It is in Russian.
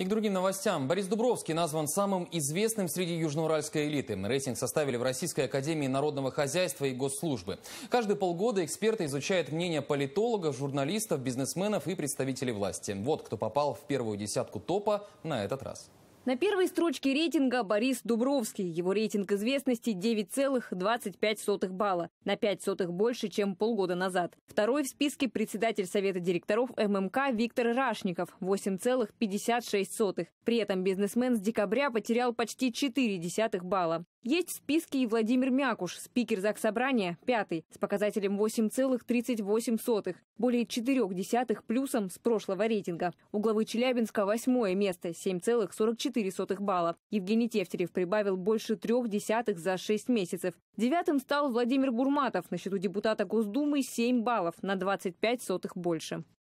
И к другим новостям. Борис Дубровский назван самым известным среди южноуральской элиты. Рейтинг составили в Российской академии народного хозяйства и госслужбы. Каждые полгода эксперты изучают мнение политологов, журналистов, бизнесменов и представителей власти. Вот кто попал в первую десятку топа на этот раз. На первой строчке рейтинга Борис Дубровский. Его рейтинг известности 9,25 балла, на 5 сотых больше, чем полгода назад. Второй в списке председатель Совета директоров ММК Виктор Рашников 8,56. При этом бизнесмен с декабря потерял почти 4 балла. Есть в списке и Владимир Мякуш, спикер Заксобрания, пятый, с показателем 8,38, более четырех десятых плюсом с прошлого рейтинга. У главы Челябинска восьмое место, 7,44 балла. Евгений Тевтерев прибавил больше трех десятых за шесть месяцев. Девятым стал Владимир Бурматов, на счету депутата Госдумы 7 баллов, на 25 сотых больше.